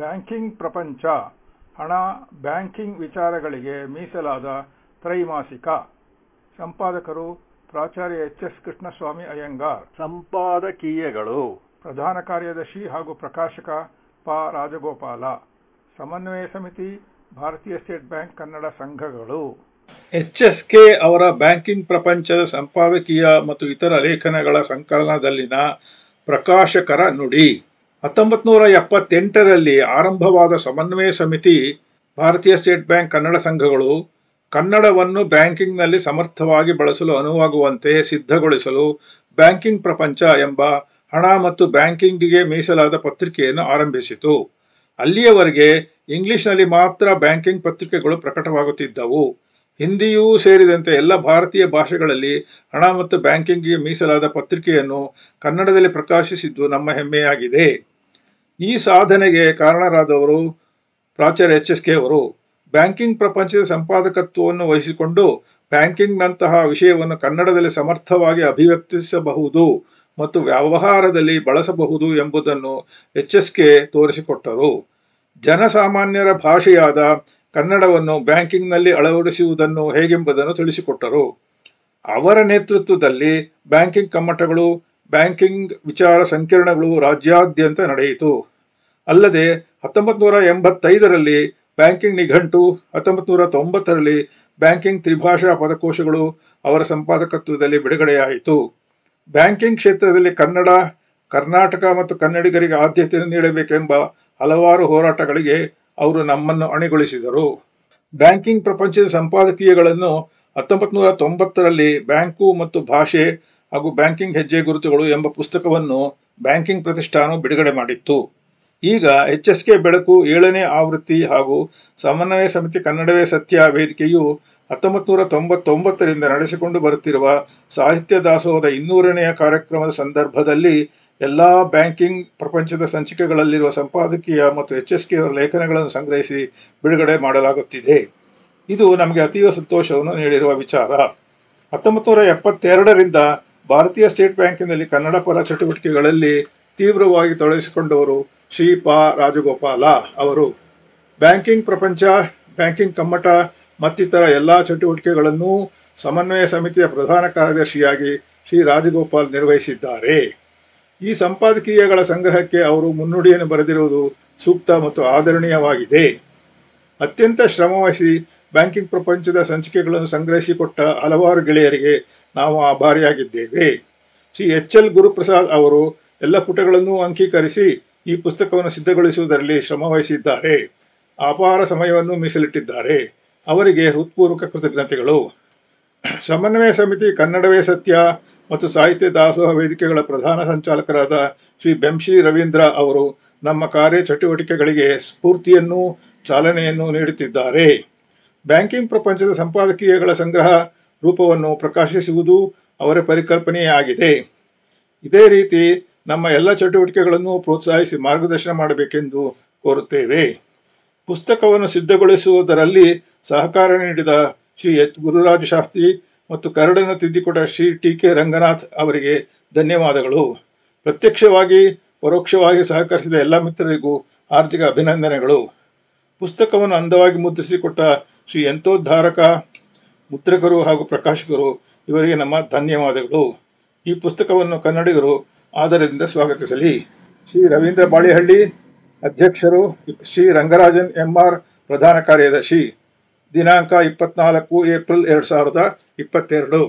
banking ಪ್ರಪಂಚ ಹಣ banking ವಿಚಾರಗಳಿಗೆ ಮೀಸಲಾದ ತ್ರೈಮಾಸಿಕ ಸಂಪಾದಕರು ಪ್ರಾಚಾರ್ಯ ಎಚ್ ಎಸ್ ಕೃಷ್ಣಸ್ವಾಮಿ ಅಯ್ಯಂಗಾರ್ ಸಂಪಾದಕೀಯಗಳು ಪ್ರಧಾನ ಕಾರ್ಯದರ್ಶಿ ಹಾಗೂ ಪ್ರಕಾಶಕ ಪ ರಾಜಗೋಪಾಲ ಸಮನ್ವಯ ಸಮಿತಿ ಭಾರತೀಯ ಸ್ಟೇಟ್ ಬ್ಯಾಂಕ್ ಕನ್ನಡ ಸಂಘಗಳು ಎಚ್ ಎಸ್ ಕೆ ಅವರ ಬ್ಯಾಂಕಿಂಗ್ ಪ್ರಪಂಚದ ಸಂಪಾದಕೀಯ ಮತ್ತು ಇತರ ಲೇಖನಗಳ ಸಂಕಲನದಲ್ಲಿನ ಪ್ರಕಾಶಕರ ನುಡಿ ಹತ್ತೊಂಬತ್ತು ನೂರ ಎಪ್ಪತ್ತೆಂಟರಲ್ಲಿ ಆರಂಭವಾದ ಸಮನ್ವಯ ಸಮಿತಿ ಭಾರತೀಯ ಸ್ಟೇಟ್ ಬ್ಯಾಂಕ್ ಕನ್ನಡ ಸಂಘಗಳು ಕನ್ನಡವನ್ನು ಬ್ಯಾಂಕಿಂಗ್ನಲ್ಲಿ ಸಮರ್ಥವಾಗಿ ಬಳಸಲು ಅನುವಾಗುವಂತೆ ಸಿದ್ಧಗೊಳಿಸಲು ಬ್ಯಾಂಕಿಂಗ್ ಪ್ರಪಂಚ ಎಂಬ ಹಣ ಮತ್ತು ಬ್ಯಾಂಕಿಂಗ್ಗೆ ಮೀಸಲಾದ ಪತ್ರಿಕೆಯನ್ನು ಆರಂಭಿಸಿತು ಅಲ್ಲಿಯವರೆಗೆ ಇಂಗ್ಲಿಷ್ನಲ್ಲಿ ಮಾತ್ರ ಬ್ಯಾಂಕಿಂಗ್ ಪತ್ರಿಕೆಗಳು ಪ್ರಕಟವಾಗುತ್ತಿದ್ದವು ಹಿಂದಿಯೂ ಸೇರಿದಂತೆ ಎಲ್ಲ ಭಾರತೀಯ ಭಾಷೆಗಳಲ್ಲಿ ಹಣ ಮತ್ತು ಬ್ಯಾಂಕಿಂಗ್ಗೆ ಮೀಸಲಾದ ಪತ್ರಿಕೆಯನ್ನು ಕನ್ನಡದಲ್ಲಿ ಪ್ರಕಾಶಿಸಿದ್ದು ನಮ್ಮ ಹೆಮ್ಮೆಯಾಗಿದೆ ಈ ಸಾಧನೆಗೆ ಕಾರಣರಾದವರು ಪ್ರಾಚಾರ್ಯ ಎಚ್ ಎಸ್ ಕೆ ಅವರು ಬ್ಯಾಂಕಿಂಗ್ ಪ್ರಪಂಚದ ಸಂಪಾದಕತ್ವವನ್ನು ವಹಿಸಿಕೊಂಡು ಬ್ಯಾಂಕಿಂಗ್ನಂತಹ ವಿಷಯವನ್ನು ಕನ್ನಡದಲ್ಲಿ ಸಮರ್ಥವಾಗಿ ಅಭಿವ್ಯಕ್ತಿಸಬಹುದು ಮತ್ತು ವ್ಯವಹಾರದಲ್ಲಿ ಬಳಸಬಹುದು ಎಂಬುದನ್ನು ಎಚ್ ಎಸ್ ಕೆ ತೋರಿಸಿಕೊಟ್ಟರು ಜನಸಾಮಾನ್ಯರ ಭಾಷೆಯಾದ ಕನ್ನಡವನ್ನು ಬ್ಯಾಂಕಿಂಗ್ನಲ್ಲಿ ಅಳವಡಿಸುವುದನ್ನು ಹೇಗೆಂಬುದನ್ನು ತಿಳಿಸಿಕೊಟ್ಟರು ಅವರ ನೇತೃತ್ವದಲ್ಲಿ ಬ್ಯಾಂಕಿಂಗ್ ಕಮ್ಮಟಗಳು ಬ್ಯಾಂಕಿಂಗ್ ವಿಚಾರ ಸಂಕಿರಣಗಳು ರಾಜ್ಯಾದ್ಯಂತ ನಡೆಯಿತು ಅಲ್ಲದೆ ಹತ್ತೊಂಬತ್ತು ನೂರ ಎಂಬತ್ತೈದರಲ್ಲಿ ಬ್ಯಾಂಕಿಂಗ್ ನಿಘಂಟು ಹತ್ತೊಂಬತ್ತು ನೂರ ತೊಂಬತ್ತರಲ್ಲಿ ಬ್ಯಾಂಕಿಂಗ್ ತ್ರಿಭಾಷಾ ಪದಕೋಶಗಳು ಅವರ ಸಂಪಾದಕತ್ವದಲ್ಲಿ ಬಿಡುಗಡೆಯಾಯಿತು ಬ್ಯಾಂಕಿಂಗ್ ಕ್ಷೇತ್ರದಲ್ಲಿ ಕನ್ನಡ ಕರ್ನಾಟಕ ಮತ್ತು ಕನ್ನಡಿಗರಿಗೆ ಆದ್ಯತೆಯನ್ನು ನೀಡಬೇಕೆಂಬ ಹಲವಾರು ಹೋರಾಟಗಳಿಗೆ ಅವರು ನಮ್ಮನ್ನು ಅಣಿಗೊಳಿಸಿದರು ಬ್ಯಾಂಕಿಂಗ್ ಪ್ರಪಂಚದ ಸಂಪಾದಕೀಯಗಳನ್ನು ಹತ್ತೊಂಬತ್ತು ನೂರ ತೊಂಬತ್ತರಲ್ಲಿ ಬ್ಯಾಂಕು ಮತ್ತು ಭಾಷೆ ಹಾಗೂ ಬ್ಯಾಂಕಿಂಗ್ ಹೆಜ್ಜೆ ಗುರುತುಗಳು ಎಂಬ ಪುಸ್ತಕವನ್ನು ಬ್ಯಾಂಕಿಂಗ್ ಪ್ರತಿಷ್ಠಾನವು ಬಿಡುಗಡೆ ಮಾಡಿತ್ತು ಈಗ ಎಚ್ ಎಸ್ ಕೆ ಬೆಳಕು ಏಳನೇ ಆವೃತ್ತಿ ಹಾಗೂ ಸಮನ್ವಯ ಸಮಿತಿ ಕನ್ನಡವೇ ಸತ್ಯ ವೇದಿಕೆಯು ಹತ್ತೊಂಬತ್ತು ನೂರ ತೊಂಬತ್ತೊಂಬತ್ತರಿಂದ ನಡೆಸಿಕೊಂಡು ಬರುತ್ತಿರುವ ಸಾಹಿತ್ಯ ದಾಸೋಹದ ಇನ್ನೂರನೆಯ ಕಾರ್ಯಕ್ರಮದ ಸಂದರ್ಭದಲ್ಲಿ ಎಲ್ಲ ಬ್ಯಾಂಕಿಂಗ್ ಪ್ರಪಂಚದ ಸಂಚಿಕೆಗಳಲ್ಲಿರುವ ಸಂಪಾದಕೀಯ ಮತ್ತು ಎಚ್ ಎಸ್ ಅವರ ಲೇಖನಗಳನ್ನು ಸಂಗ್ರಹಿಸಿ ಬಿಡುಗಡೆ ಮಾಡಲಾಗುತ್ತಿದೆ ಇದು ನಮಗೆ ಅತೀವ ಸಂತೋಷವನ್ನು ನೀಡಿರುವ ವಿಚಾರ ಹತ್ತೊಂಬತ್ತು ನೂರ ಎಪ್ಪತ್ತೆರಡರಿಂದ ಭಾರತೀಯ ಸ್ಟೇಟ್ ಬ್ಯಾಂಕಿನಲ್ಲಿ ಕನ್ನಡ ಪರ ಚಟುವಟಿಕೆಗಳಲ್ಲಿ ತೀವ್ರವಾಗಿ ತೊಡಗಿಸಿಕೊಂಡವರು ಶ್ರೀ ಪಾ ರಾಜಗೋಪಾಲ ಅವರು ಬ್ಯಾಂಕಿಂಗ್ ಪ್ರಪಂಚ ಬ್ಯಾಂಕಿಂಗ್ ಕಮ್ಮಟ ಮತ್ತಿತರ ಎಲ್ಲ ಚಟುವಟಿಕೆಗಳನ್ನು ಸಮನ್ವಯ ಸಮಿತಿಯ ಪ್ರಧಾನ ಕಾರ್ಯದರ್ಶಿಯಾಗಿ ಶ್ರೀ ರಾಜಗೋಪಾಲ್ ನಿರ್ವಹಿಸಿದ್ದಾರೆ ಈ ಸಂಪಾದಕೀಯಗಳ ಸಂಗ್ರಹಕ್ಕೆ ಅವರು ಮುನ್ನುಡಿಯನ್ನು ಬರೆದಿರುವುದು ಸೂಕ್ತ ಮತ್ತು ಆದರಣೀಯವಾಗಿದೆ ಅತ್ಯಂತ ಶ್ರಮವಹಿಸಿ ಬ್ಯಾಂಕಿಂಗ್ ಪ್ರಪಂಚದ ಸಂಚಿಕೆಗಳನ್ನು ಸಂಗ್ರಹಿಸಿಕೊಟ್ಟ ಹಲವಾರು ಗೆಳೆಯರಿಗೆ ನಾವು ಆಭಾರಿಯಾಗಿದ್ದೇವೆ ಶ್ರೀ ಎಚ್ ಎಲ್ ಗುರುಪ್ರಸಾದ್ ಅವರು ಎಲ್ಲ ಪುಟಗಳನ್ನು ಅಂಕೀಕರಿಸಿ ಈ ಪುಸ್ತಕವನ್ನು ಸಿದ್ಧಗೊಳಿಸುವುದರಲ್ಲಿ ಶ್ರಮವಹಿಸಿದ್ದಾರೆ ಅಪಾರ ಸಮಯವನ್ನು ಮೀಸಲಿಟ್ಟಿದ್ದಾರೆ ಅವರಿಗೆ ಹೃತ್ಪೂರ್ವಕ ಕೃತಜ್ಞತೆಗಳು ಸಮನ್ವಯ ಸಮಿತಿ ಕನ್ನಡವೇ ಸತ್ಯ ಮತ್ತು ಸಾಹಿತ್ಯ ದಾಸೋಹ ವೇದಿಕೆಗಳ ಪ್ರಧಾನ ಸಂಚಾಲಕರಾದ ಶ್ರೀ ಬೆಂಶ್ರೀ ರವೀಂದ್ರ ಅವರು ನಮ್ಮ ಕಾರ್ಯಚಟುವಟಿಕೆಗಳಿಗೆ ಸ್ಫೂರ್ತಿಯನ್ನು ಚಾಲನೆಯನ್ನು ನೀಡುತ್ತಿದ್ದಾರೆ ಬ್ಯಾಂಕಿಂಗ್ ಪ್ರಪಂಚದ ಸಂಪಾದಕೀಯಗಳ ಸಂಗ್ರಹ ರೂಪವನ್ನು ಪ್ರಕಾಶಿಸುವುದು ಅವರ ಪರಿಕಲ್ಪನೆಯಾಗಿದೆ ಇದೇ ರೀತಿ ನಮ್ಮ ಎಲ್ಲ ಚಟುವಟಿಕೆಗಳನ್ನು ಪ್ರೋತ್ಸಾಹಿಸಿ ಮಾರ್ಗದರ್ಶನ ಮಾಡಬೇಕೆಂದು ಕೋರುತ್ತೇವೆ ಪುಸ್ತಕವನ್ನು ಸಿದ್ಧಗೊಳಿಸುವುದರಲ್ಲಿ ಸಹಕಾರ ನೀಡಿದ ಶ್ರೀ ಎಚ್ ಗುರುರಾಜ ಶಾಸ್ತ್ರಿ ಮತ್ತು ಕರಡನ್ನು ತಿದ್ದಿಕೊಟ್ಟ ಶ್ರೀ ಟಿ ಕೆ ರಂಗನಾಥ್ ಅವರಿಗೆ ಧನ್ಯವಾದಗಳು ಪ್ರತ್ಯಕ್ಷವಾಗಿ ಪರೋಕ್ಷವಾಗಿ ಸಹಕರಿಸಿದ ಎಲ್ಲ ಮಿತ್ರರಿಗೂ ಆರ್ಥಿಕ ಅಭಿನಂದನೆಗಳು ಪುಸ್ತಕವನ್ನು ಅಂದವಾಗಿ ಮುದ್ರಿಸಿಕೊಟ್ಟ ಶ್ರೀ ಯಂತೋದ್ಧಾರಕ ಮುದ್ರಕರು ಹಾಗೂ ಪ್ರಕಾಶಕರು ಇವರಿಗೆ ನಮ್ಮ ಧನ್ಯವಾದಗಳು ಈ ಪುಸ್ತಕವನ್ನು ಕನ್ನಡಿಗರು ಆದರದಿಂದ ಸ್ವಾಗತಿಸಲಿ ಶ್ರೀ ರವೀಂದ್ರ ಬಾಳಿಹಳ್ಳಿ ಅಧ್ಯಕ್ಷರು ಶ್ರೀ ರಂಗರಾಜನ್ ಎಂಆರ್ ಪ್ರಧಾನ ಕಾರ್ಯದರ್ಶಿ ದಿನಾಂಕ ಇಪ್ಪತ್ನಾಲ್ಕು ಏಪ್ರಿಲ್ ಎರಡು ಸಾವಿರದ ಇಪ್ಪತ್ತೆರಡು